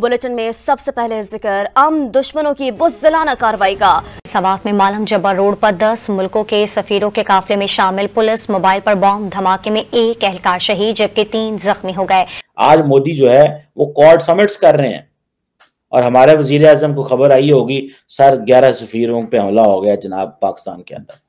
Bulletin में सबसे पहले जिक्र अम दुश्मनों की बुजलाना कार्रवाई का सवाफ में मालम जब्बा रोड पर 10 मुल्कों के सफीरों के काफिले में शामिल पुलिस मोबाइल पर बॉम्ब धमाके में एक एहलकार शहीद जबकि तीन जख्मी हो गए आज मोदी जो है वो कॉर्ड समिट्स कर रहे हैं और हमारे वजीर आजम को खबर आई होगी सर ग्यारह सफीरों पर हमला हो गया जनाब पाकिस्तान के अंदर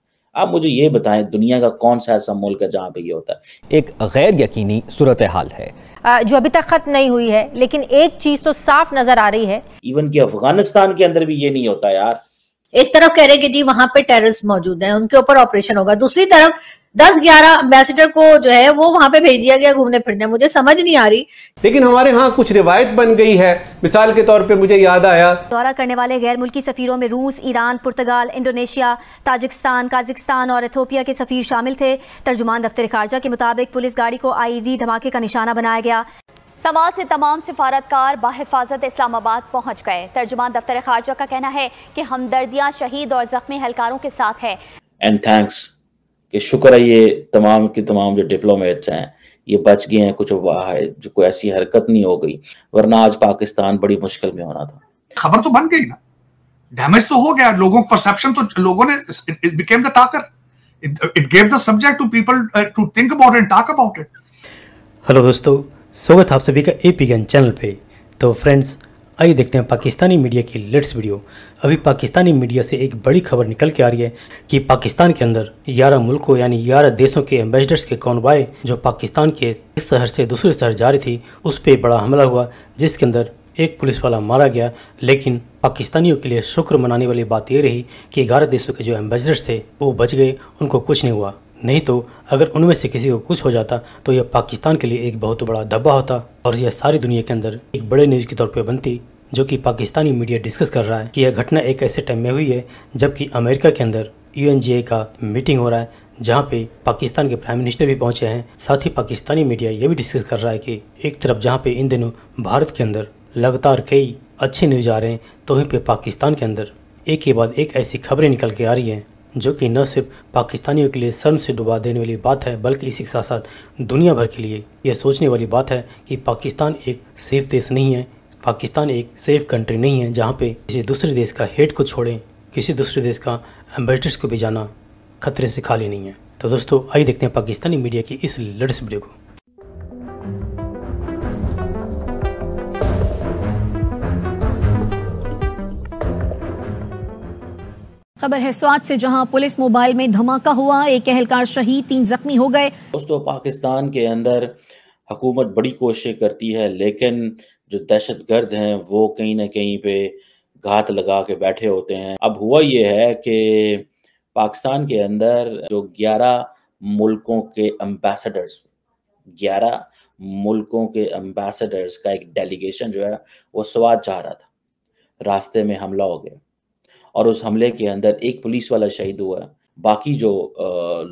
आप मुझे ये बताएं दुनिया का कौन सा ऐसा मुल्क है जहाँ पे ये होता है एक गैर यकीनी सूरत हाल है जो अभी तक खत्म नहीं हुई है लेकिन एक चीज तो साफ नजर आ रही है इवन की अफगानिस्तान के अंदर भी ये नहीं होता यार एक तरफ कह रहे कि जी वहां पे टेररिस्ट मौजूद हैं उनके ऊपर ऑपरेशन होगा दूसरी तरफ दस ग्यारह अम्बेसिडर को जो है वो वहां पे भेज दिया गया घूमने फिरने मुझे समझ नहीं आ रही लेकिन हमारे यहाँ कुछ रिवायत बन गई है मिसाल के तौर पे मुझे याद आया दौरा करने वाले गैर मुल्की सफीरों में रूस ईरान पुर्तगाल इंडोनेशिया ताजिकिस्तान काजिकिस्तान और एथोपिया के सफीर शामिल थे तर्जुमान दफ्तर खारजा के मुताबिक पुलिस गाड़ी को आई e धमाके का निशाना बनाया गया सवाल से तमाम सिफारतकार बाहिफाजत इस्लामाबाद पहुंच गए तर्जुमान दफ्तर खारजा का कहना है कि हमदर्दियां शहीद और जख्मी हलकारों के साथ है एंड थैंक्स कि शुक्र है ये तमाम की तमाम जो डिप्लोमेट्स हैं ये बच गए हैं कुछ वाह है जो कोई ऐसी हरकत नहीं हो गई वरना आज पाकिस्तान बड़ी मुश्किल में होना था खबर तो बन गई ना डैमेज तो हो गया लोगों का परसेप्शन तो लोगों ने it became the talker it gave the subject to people to think about and talk about it hello दोस्तों स्वागत आप सभी का एपीएन चैनल पे तो फ्रेंड्स आइए देखते हैं पाकिस्तानी मीडिया की लेटेस्ट वीडियो अभी पाकिस्तानी मीडिया से एक बड़ी खबर निकल के आ रही है कि पाकिस्तान के अंदर ग्यारह मुल्कों यानी ग्यारह देशों के एम्बेसडर्स के कॉन्वाय जो पाकिस्तान के इस शहर से दूसरे शहर जा रही थी उस पर बड़ा हमला हुआ जिसके अंदर एक पुलिस वाला मारा गया लेकिन पाकिस्तानियों के लिए शुक्र मनाने वाली बात यह रही कि ग्यारह देशों के जो एम्बेसडर्स थे वो बच गए उनको कुछ नहीं हुआ नहीं तो अगर उनमें से किसी को कुछ हो जाता तो यह पाकिस्तान के लिए एक बहुत बड़ा धब्बा होता और यह सारी दुनिया के अंदर एक बड़े न्यूज़ के तौर पर बनती जो कि पाकिस्तानी मीडिया डिस्कस कर रहा है कि यह घटना एक ऐसे टाइम में हुई है जबकि अमेरिका के अंदर यू का मीटिंग हो रहा है जहाँ पे पाकिस्तान के प्राइम मिनिस्टर भी पहुंचे हैं साथ ही पाकिस्तानी मीडिया ये भी डिस्कस कर रहा है कि एक तरफ जहाँ पे इन दिनों भारत के अंदर लगातार कई अच्छे न्यूज आ रहे हैं तो वहीं पे पाकिस्तान के अंदर एक के बाद एक ऐसी खबरें निकल के आ रही हैं जो कि न सिर्फ पाकिस्तानियों के लिए शर्म से डुबा देने वाली बात है बल्कि इसी के साथ साथ दुनिया भर के लिए यह सोचने वाली बात है कि पाकिस्तान एक सेफ देश नहीं है पाकिस्तान एक सेफ कंट्री नहीं है जहाँ पे किसी दूसरे देश का हेड को छोड़ें किसी दूसरे देश का एम्बेसडर्स को भी जाना खतरे से खाली नहीं है तो दोस्तों आइए देखते हैं पाकिस्तानी मीडिया की इस लेटेस्ट वीडियो को खबर है स्वाद से जहां पुलिस मोबाइल में धमाका हुआ एक एहलकार शहीद तीन जख्मी हो गए दोस्तों पाकिस्तान के अंदर हुकूमत बड़ी कोशिश करती है लेकिन जो दहशत गर्द है वो कहीं ना कहीं पे घात लगा के बैठे होते हैं अब हुआ ये है कि पाकिस्तान के अंदर जो 11 मुल्कों के एम्बेसडर्स 11 मुल्कों के एम्बेसडर्स का एक डेलीगेशन जो है वो स्वाद जा रहा था रास्ते में हमला हो गया और उस हमले के अंदर एक पुलिस वाला शहीद हुआ है बाकी जो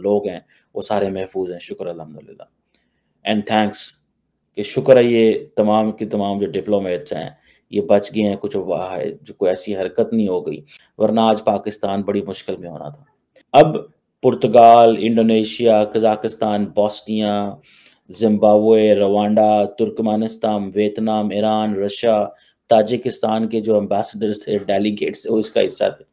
लोग हैं वो सारे महफूज हैं शुक्र अलहमदिल्ला एंड थैंक्स कि शुक्र है ये तमाम के तमाम जो डिप्लोमेट्स हैं ये बच गए हैं कुछ वाह है जो कोई ऐसी हरकत नहीं हो गई वरना आज पाकिस्तान बड़ी मुश्किल में होना था अब पुर्तगाल Indonesia Kazakhstan Bosnia Zimbabwe Rwanda Turkmenistan Vietnam Iran Russia Tajikistan के जो एम्बेसडर्स थे डेलीगेट्स थे वो इसका हिस्सा थे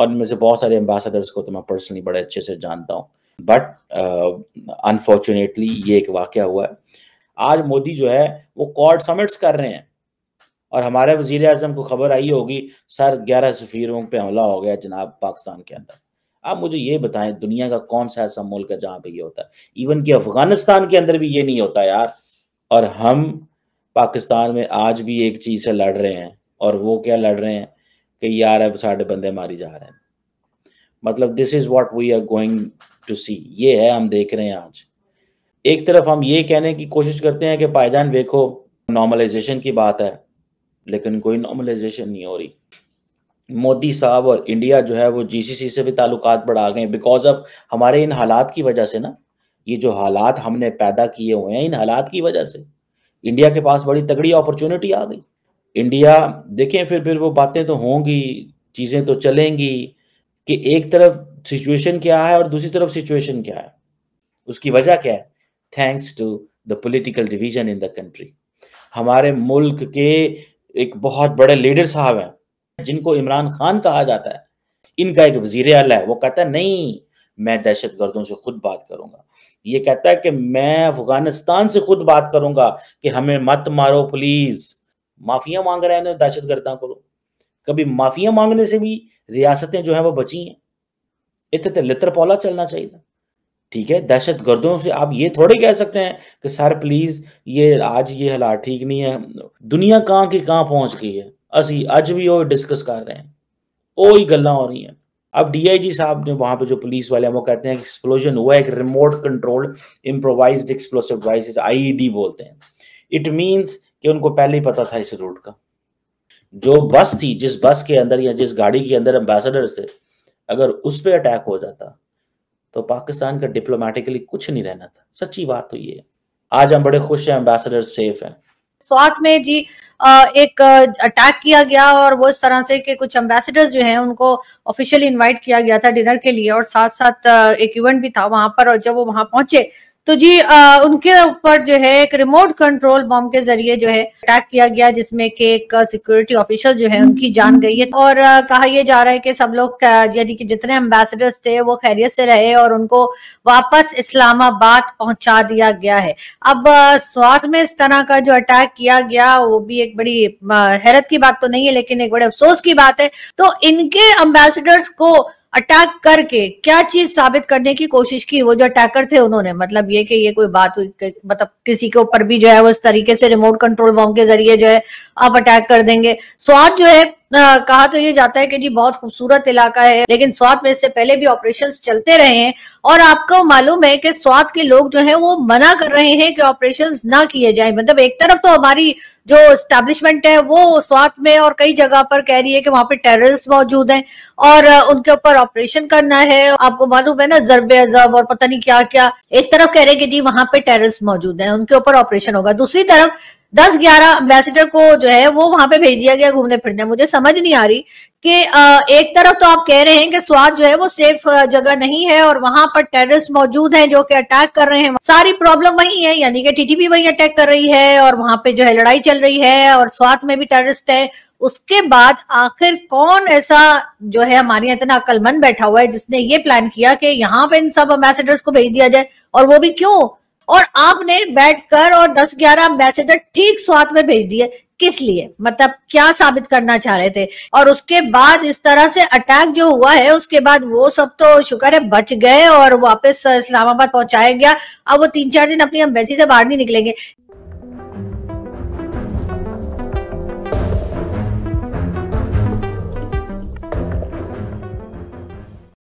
और इनमें से बहुत सारे एम्बेसडर्स को तो मैं पर्सनली बड़े अच्छे से जानता हूँ बट अनफॉर्चुनेटली uh, ये एक वाक्य हुआ है आज मोदी जो है वो कॉर्ड समिट्स कर रहे हैं और हमारे वजीर अजम को खबर आई होगी सर ग्यारह सफ़ीरों पर हमला हो गया जनाब पाकिस्तान के अंदर आप मुझे ये बताएं दुनिया का कौन सा ऐसा मुल्क है जहाँ पे ये होता है इवन कि अफगानिस्तान के अंदर भी ये नहीं होता यार और हम पाकिस्तान में आज भी एक चीज से लड़ रहे हैं और वो क्या लड़ रहे हैं कि यार अब साढ़े बंदे मारी जा रहे हैं मतलब this is what we are going to see ये है हम देख रहे हैं आज एक तरफ हम ये कहने की कोशिश करते हैं कि पायदान देखो नॉर्मलाइजेशन की बात है लेकिन कोई नॉर्मलाइजेशन नहीं हो रही मोदी साहब और इंडिया जो है वो जीसीसी से भी ताल्लुक बढ़ा गए बिकॉज ऑफ हमारे इन हालात की वजह से ना ये जो हालात हमने पैदा किए हुए हैं इन हालात की वजह से इंडिया के पास बड़ी तगड़ी अपॉर्चुनिटी आ गई इंडिया देखें फिर फिर वो बातें तो होंगी चीज़ें तो चलेंगी कि एक तरफ सिचुएशन क्या है और दूसरी तरफ सिचुएशन क्या है उसकी वजह क्या है thanks to the political division in the country हमारे मुल्क के एक बहुत बड़े लीडर साहब हैं जिनको इमरान खान कहा जाता है इनका एक वजीर आला है वो कहता है नहीं मैं दहशत गर्दों से खुद बात करूंगा ये कहता है कि मैं अफगानिस्तान से खुद बात करूंगा कि हमें मत मारो प्लीज माफिया मांग रहे हैं दहशत गर्दा को कभी माफिया मांगने से भी रियासतें जो है वो बची हैं इतने लित्र पौला चलना चाहिए ठीक है दहशत गर्दों से आप ये थोड़े कह सकते हैं कि सर प्लीज ये आज ये हालात ठीक नहीं है दुनिया कहाँ की कहाँ पहुंच गई है अस अज भी वो डिस्कस कर रहे हैं वही गल् हो रही हैं अब डीआईजी साहब ने वहां पे जो पुलिस वाले हैं वो कहते हैं एक्सप्लोजन हुआ एक remote controlled improvised explosive device IED बोलते हैं इट मींस कि उनको पहले ही पता था इस रूट का जो बस थी जिस बस के अंदर या जिस गाड़ी के अंदर एम्बेसडर थे अगर उस पर अटैक हो जाता तो पाकिस्तान का डिप्लोमेटिकली कुछ नहीं रहना था सच्ची बात तो ये आज हम बड़े खुश हैं एम्बेसडर सेफ हैं स्वात में जी एक अटैक किया गया और वो इस तरह से कि कुछ एम्बेसडर्स जो हैं उनको ऑफिशियली इनवाइट किया गया था डिनर के लिए और साथ साथ एक इवेंट भी था वहां पर और जब वो वहां पहुंचे तो जी आ, उनके ऊपर जो है एक रिमोट कंट्रोल बॉम्ब के जरिए जो है अटैक किया गया जिसमें कि एक सिक्योरिटी ऑफिसर जो है उनकी जान हम्म। गई है और आ, कहा यह जा रहा है कि सब लोग यानी कि जितने एम्बेसडर्स थे वो खैरियत से रहे और उनको वापस इस्लामाबाद पहुंचा दिया गया है अब स्वाद में इस तरह का जो अटैक किया गया वो भी एक बड़ी हैरत की बात तो नहीं है लेकिन एक बड़े अफसोस की बात है तो इनके अम्बेसडर्स को अटैक करके क्या चीज साबित करने की कोशिश की वो जो अटैकर थे उन्होंने मतलब ये कि ये कोई बात हुई मतलब किसी के ऊपर भी जो है वो इस तरीके से रिमोट कंट्रोल बॉम्ब के जरिए जो है आप अटैक कर देंगे स्वाद जो है आ, कहा तो ये जाता है कि जी बहुत खूबसूरत इलाका है लेकिन स्वाद में इससे पहले भी ऑपरेशन चलते रहे हैं और आपको मालूम है कि स्वाद के लोग जो है वो मना कर रहे हैं कि ऑपरेशन ना किए जाए मतलब एक तरफ तो हमारी जो स्टैब्लिशमेंट है वो स्वात में और कई जगह पर कह रही है कि वहां पे टेररिस्ट मौजूद हैं और उनके ऊपर ऑपरेशन करना है आपको मालूम है ना जरब अजब और पता नहीं क्या क्या एक तरफ कह रहे हैं कि जी वहां पे टेररिस्ट मौजूद हैं उनके ऊपर ऑपरेशन होगा दूसरी तरफ दस ग्यारह अम्बेसिडर को जो है वो वहां पे भेज दिया गया घूमने फिरने मुझे समझ नहीं आ रही कि एक तरफ तो आप कह रहे हैं कि स्वाद जो है वो सेफ जगह नहीं है और वहां पर टेररिस्ट मौजूद हैं जो कि अटैक कर रहे हैं सारी प्रॉब्लम वही है यानी कि टीटीपी वही अटैक कर रही है और वहां पे जो है लड़ाई चल रही है और स्वाद में भी टेररिस्ट है उसके बाद आखिर कौन ऐसा जो है हमारे यहाँ इतना अक्लमंद बैठा हुआ है जिसने ये प्लान किया कि यहाँ पे इन सब अम्बेसिडर्स को भेज दिया जाए और वो भी क्यों और आपने बैठकर और 10-11 अम्बेसिडर ठीक स्वाद में भेज दिए किस लिए मतलब क्या साबित करना चाह रहे थे और उसके बाद इस तरह से अटैक जो हुआ है उसके बाद वो सब तो शुक्र है बच गए और वापस इस्लामाबाद पहुंचाया गया अब वो तीन चार दिन अपनी अम्बेसी से बाहर नहीं निकलेंगे